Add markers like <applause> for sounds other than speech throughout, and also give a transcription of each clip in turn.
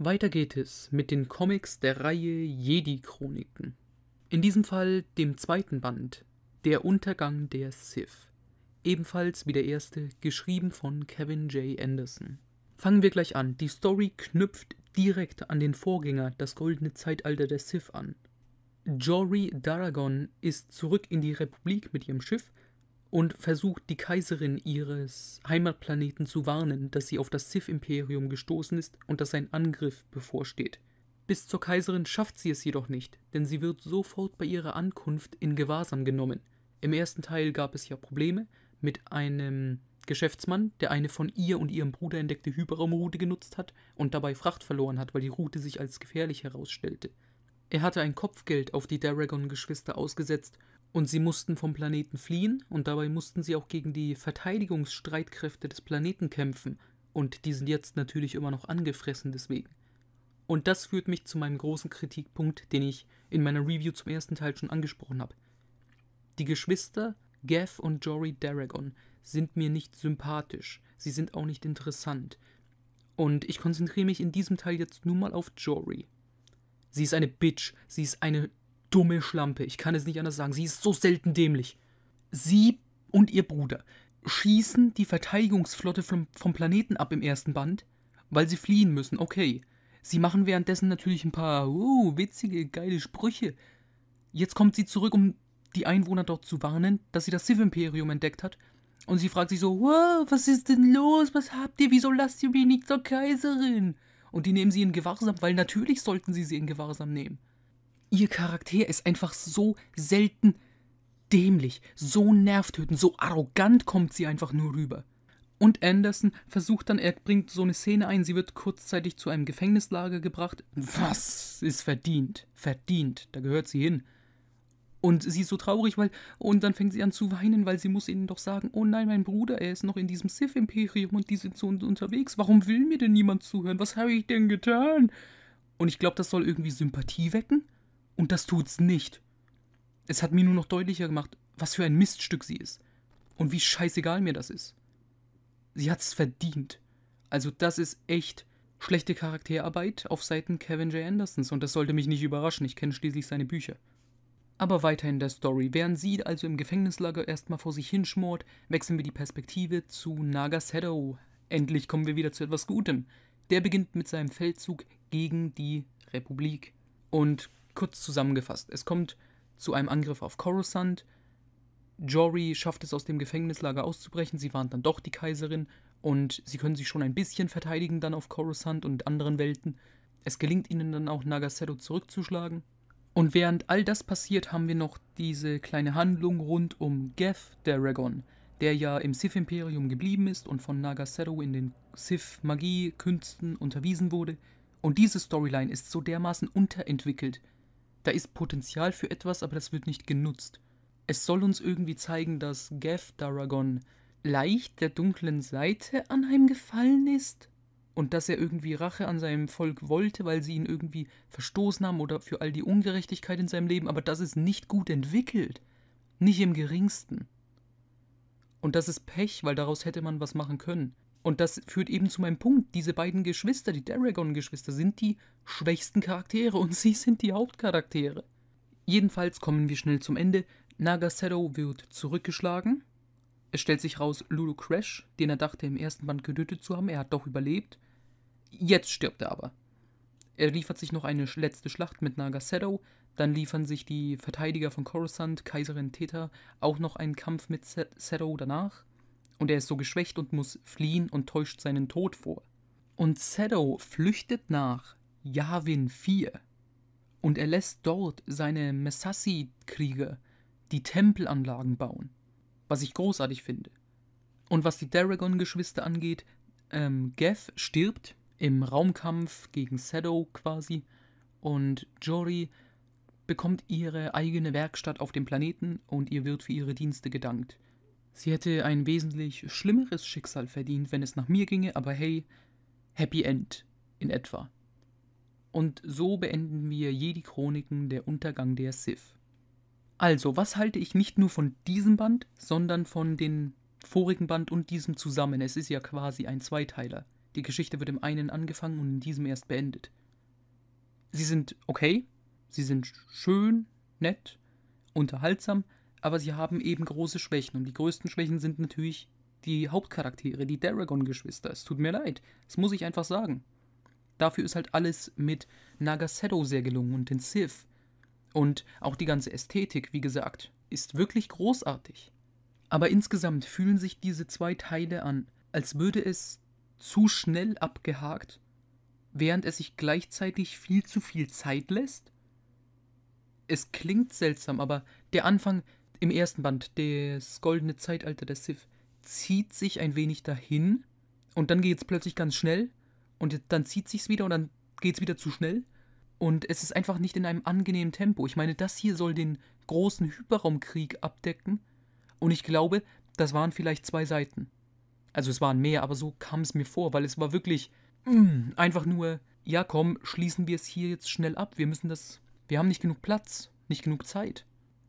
Weiter geht es mit den Comics der Reihe Jedi-Chroniken. In diesem Fall dem zweiten Band, Der Untergang der Sith. Ebenfalls wie der erste, geschrieben von Kevin J. Anderson. Fangen wir gleich an. Die Story knüpft direkt an den Vorgänger, das goldene Zeitalter der Sith, an. Jory Daragon ist zurück in die Republik mit ihrem Schiff und versucht die Kaiserin ihres Heimatplaneten zu warnen, dass sie auf das Sith-Imperium gestoßen ist und dass ein Angriff bevorsteht. Bis zur Kaiserin schafft sie es jedoch nicht, denn sie wird sofort bei ihrer Ankunft in Gewahrsam genommen. Im ersten Teil gab es ja Probleme mit einem Geschäftsmann, der eine von ihr und ihrem Bruder entdeckte Hyperraumroute genutzt hat und dabei Fracht verloren hat, weil die Route sich als gefährlich herausstellte. Er hatte ein Kopfgeld auf die Daragon-Geschwister ausgesetzt und sie mussten vom Planeten fliehen und dabei mussten sie auch gegen die Verteidigungsstreitkräfte des Planeten kämpfen. Und die sind jetzt natürlich immer noch angefressen deswegen. Und das führt mich zu meinem großen Kritikpunkt, den ich in meiner Review zum ersten Teil schon angesprochen habe. Die Geschwister Gav und Jory Daragon sind mir nicht sympathisch, sie sind auch nicht interessant. Und ich konzentriere mich in diesem Teil jetzt nur mal auf Jory. Sie ist eine Bitch, sie ist eine dumme Schlampe. Ich kann es nicht anders sagen. Sie ist so selten dämlich. Sie und ihr Bruder schießen die Verteidigungsflotte vom, vom Planeten ab im ersten Band, weil sie fliehen müssen. Okay. Sie machen währenddessen natürlich ein paar uh, witzige, geile Sprüche. Jetzt kommt sie zurück, um die Einwohner dort zu warnen, dass sie das Civ-Imperium entdeckt hat. Und sie fragt sich so, wow, was ist denn los? Was habt ihr? Wieso lasst ihr mich nicht zur Kaiserin? Und die nehmen sie in Gewahrsam, weil natürlich sollten sie sie in Gewahrsam nehmen. Ihr Charakter ist einfach so selten dämlich, so nervtötend, so arrogant kommt sie einfach nur rüber. Und Anderson versucht dann, er bringt so eine Szene ein, sie wird kurzzeitig zu einem Gefängnislager gebracht. Was ist verdient? Verdient, da gehört sie hin. Und sie ist so traurig, weil. Und dann fängt sie an zu weinen, weil sie muss ihnen doch sagen, oh nein, mein Bruder, er ist noch in diesem Sith-Imperium und die sind so unterwegs. Warum will mir denn niemand zuhören? Was habe ich denn getan? Und ich glaube, das soll irgendwie Sympathie wecken. Und das tut's nicht. Es hat mir nur noch deutlicher gemacht, was für ein Miststück sie ist. Und wie scheißegal mir das ist. Sie hat's verdient. Also das ist echt schlechte Charakterarbeit auf Seiten Kevin J. Andersons und das sollte mich nicht überraschen, ich kenne schließlich seine Bücher. Aber weiter in der Story. Während sie also im Gefängnislager erstmal vor sich hinschmort, wechseln wir die Perspektive zu Nagas Hedao. Endlich kommen wir wieder zu etwas Gutem. Der beginnt mit seinem Feldzug gegen die Republik. Und kurz zusammengefasst. Es kommt zu einem Angriff auf Coruscant. Jory schafft es aus dem Gefängnislager auszubrechen. Sie warnt dann doch die Kaiserin und sie können sich schon ein bisschen verteidigen dann auf Coruscant und anderen Welten. Es gelingt ihnen dann auch Nagaseto zurückzuschlagen. Und während all das passiert, haben wir noch diese kleine Handlung rund um Geth Dragon, der ja im Sith-Imperium geblieben ist und von Nagaseto in den Sith-Magie-Künsten unterwiesen wurde. Und diese Storyline ist so dermaßen unterentwickelt, da ist Potenzial für etwas, aber das wird nicht genutzt. Es soll uns irgendwie zeigen, dass Geth Daragon leicht der dunklen Seite anheimgefallen ist und dass er irgendwie Rache an seinem Volk wollte, weil sie ihn irgendwie verstoßen haben oder für all die Ungerechtigkeit in seinem Leben, aber das ist nicht gut entwickelt. Nicht im geringsten. Und das ist Pech, weil daraus hätte man was machen können. Und das führt eben zu meinem Punkt. Diese beiden Geschwister, die Daragon-Geschwister, sind die schwächsten Charaktere und <laughs> sie sind die Hauptcharaktere. Jedenfalls kommen wir schnell zum Ende. Nagaseto wird zurückgeschlagen. Es stellt sich raus, Lulu Crash, den er dachte im ersten Band getötet zu haben, er hat doch überlebt. Jetzt stirbt er aber. Er liefert sich noch eine letzte Schlacht mit Nagaseto, dann liefern sich die Verteidiger von Coruscant, Kaiserin Teta, auch noch einen Kampf mit Seto danach und er ist so geschwächt und muss fliehen und täuscht seinen Tod vor. Und Sedo flüchtet nach Yavin 4 und er lässt dort seine Messassi-Krieger die Tempelanlagen bauen, was ich großartig finde. Und was die Daragon-Geschwister angeht, ähm, Geth stirbt im Raumkampf gegen Sedo quasi und Jory bekommt ihre eigene Werkstatt auf dem Planeten und ihr wird für ihre Dienste gedankt. Sie hätte ein wesentlich schlimmeres Schicksal verdient, wenn es nach mir ginge, aber hey, Happy End in etwa. Und so beenden wir je die Chroniken der Untergang der Sith. Also, was halte ich nicht nur von diesem Band, sondern von dem vorigen Band und diesem zusammen? Es ist ja quasi ein Zweiteiler. Die Geschichte wird im einen angefangen und in diesem erst beendet. Sie sind okay, sie sind schön, nett, unterhaltsam, aber sie haben eben große Schwächen. Und die größten Schwächen sind natürlich die Hauptcharaktere, die Daragon-Geschwister. Es tut mir leid, das muss ich einfach sagen. Dafür ist halt alles mit Nagaseto sehr gelungen und den Sith. Und auch die ganze Ästhetik, wie gesagt, ist wirklich großartig. Aber insgesamt fühlen sich diese zwei Teile an, als würde es zu schnell abgehakt, während es sich gleichzeitig viel zu viel Zeit lässt. Es klingt seltsam, aber der Anfang im ersten Band, das goldene Zeitalter der Sith, zieht sich ein wenig dahin und dann geht es plötzlich ganz schnell und dann zieht sich's wieder und dann geht es wieder zu schnell und es ist einfach nicht in einem angenehmen Tempo. Ich meine, das hier soll den großen Hyperraumkrieg abdecken und ich glaube, das waren vielleicht zwei Seiten. Also es waren mehr, aber so kam es mir vor, weil es war wirklich mm, einfach nur, ja komm, schließen wir es hier jetzt schnell ab. Wir müssen das, wir haben nicht genug Platz, nicht genug Zeit.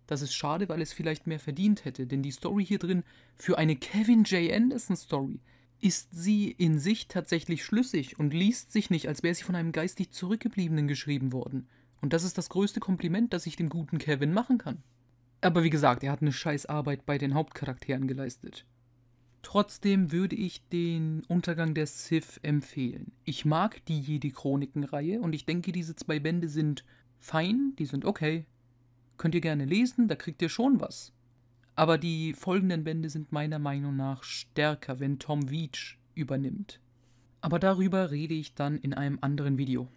Das ist schade, weil es vielleicht mehr verdient hätte, denn die Story hier drin für eine Kevin J. Anderson Story ist sie in sich tatsächlich schlüssig und liest sich nicht, als wäre sie von einem geistig Zurückgebliebenen geschrieben worden. Und das ist das größte Kompliment, das ich dem guten Kevin machen kann. Aber wie gesagt, er hat eine Scheißarbeit bei den Hauptcharakteren geleistet. Trotzdem würde ich den Untergang der Sith empfehlen. Ich mag die Jedi-Chroniken-Reihe und ich denke, diese zwei Bände sind fein, die sind okay. Könnt ihr gerne lesen, da kriegt ihr schon was. Aber die folgenden Bände sind meiner Meinung nach stärker, wenn Tom Veach übernimmt. Aber darüber rede ich dann in einem anderen Video.